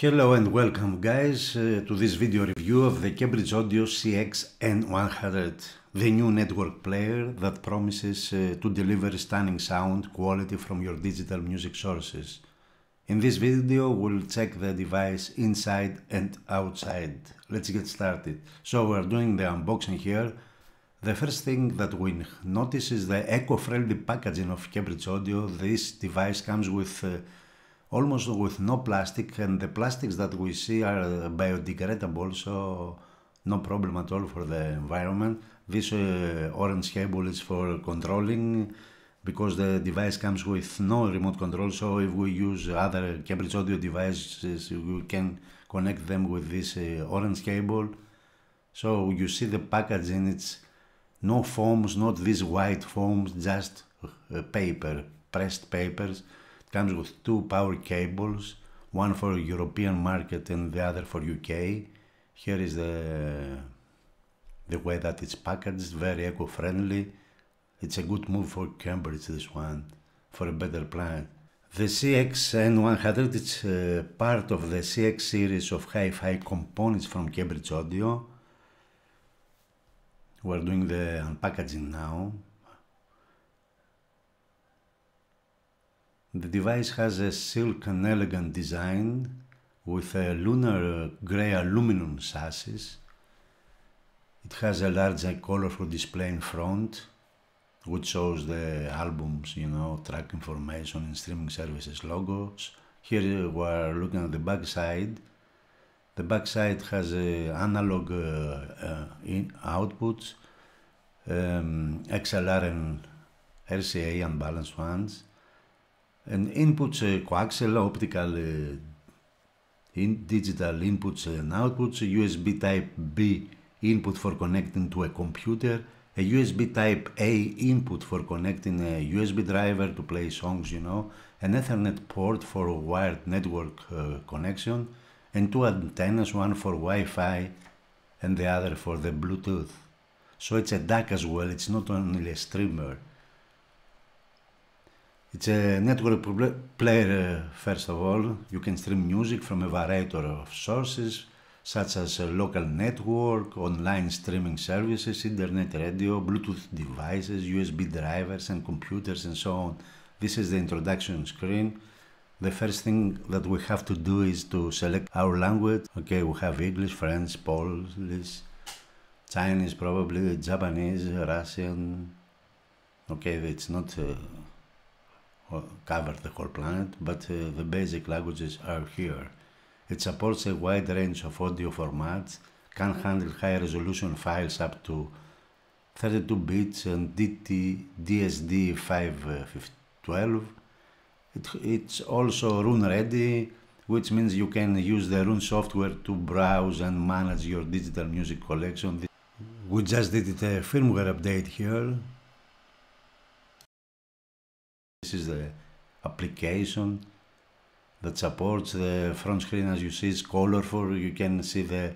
Hello and welcome guys uh, to this video review of the Cambridge Audio CX-N100, the new network player that promises uh, to deliver stunning sound quality from your digital music sources. In this video we'll check the device inside and outside. Let's get started. So we're doing the unboxing here. The first thing that we notice is the eco-friendly packaging of Cambridge Audio. This device comes with uh, almost with no plastic, and the plastics that we see are biodegradable, so no problem at all for the environment. This uh, orange cable is for controlling because the device comes with no remote control. So if we use other Cambridge audio devices, we can connect them with this uh, orange cable. So you see the packaging, it's no foams, not these white foams, just uh, paper, pressed papers comes with two power cables, one for European market and the other for UK. Here is the the way that it's packaged, very eco-friendly. It's a good move for Cambridge, this one, for a better plan. The CXN100 is uh, part of the CX series of hi-fi components from Cambridge Audio. We're doing the unpackaging now. The device has a silken elegant design with a lunar uh, grey aluminum chassis. It has a large and colorful display in front which shows the albums, you know, track information and streaming services logos. Here we are looking at the backside. The backside has a analog uh, uh, in outputs, um, XLR and RCA unbalanced ones and inputs uh, coaxial optical uh, in digital inputs uh, and outputs USB type B input for connecting to a computer a USB type A input for connecting a USB driver to play songs you know an ethernet port for a wired network uh, connection and two antennas one for Wi-Fi and the other for the Bluetooth so it's a DAC as well it's not only a streamer it's a network player, uh, first of all. You can stream music from a variety of sources, such as a local network, online streaming services, internet radio, Bluetooth devices, USB drivers, and computers, and so on. This is the introduction screen. The first thing that we have to do is to select our language. Okay, we have English, French, Polish, Chinese, probably Japanese, Russian. Okay, it's not. Uh, cover the whole planet, but uh, the basic languages are here. It supports a wide range of audio formats, can handle high resolution files up to 32 bits and DT, DSD 512. Uh, it, it's also rune ready, which means you can use the Rune software to browse and manage your digital music collection. We just did a uh, firmware update here this is the application that supports the front screen as you see it's colorful you can see the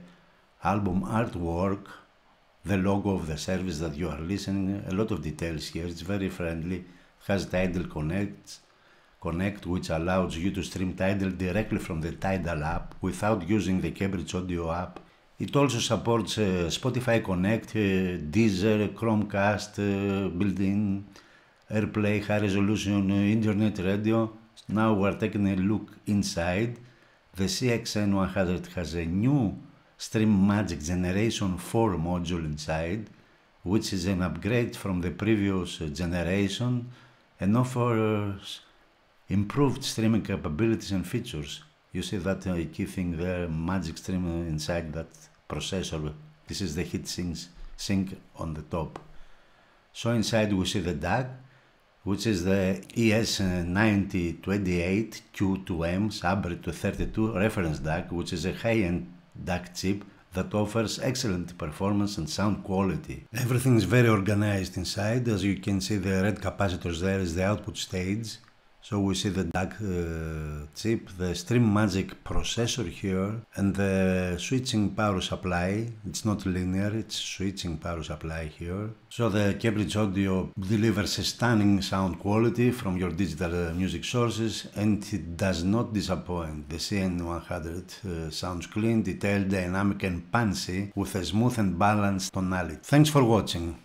album artwork the logo of the service that you are listening a lot of details here it's very friendly has tidal connect connect which allows you to stream tidal directly from the tidal app without using the cambridge audio app it also supports uh, spotify connect uh, deezer chromecast uh, built-in AirPlay, high resolution uh, internet radio. Now we're taking a look inside. The CXN100 has a new Stream Magic Generation 4 module inside, which is an upgrade from the previous uh, generation and offers improved streaming capabilities and features. You see that uh, key thing there, Magic Stream uh, inside that processor. This is the heat sink sync on the top. So inside we see the DAC, which is the ES9028Q2M Sabre 232 reference DAC, which is a high-end DAC chip that offers excellent performance and sound quality. Everything is very organized inside. As you can see, the red capacitors there is the output stage. So we see the DAC uh, chip, the Stream Magic processor here, and the switching power supply. It's not linear, it's switching power supply here. So the Cambridge Audio delivers a stunning sound quality from your digital uh, music sources and it does not disappoint. The CN100 uh, sounds clean, detailed, dynamic and punchy with a smooth and balanced tonality. Thanks for watching.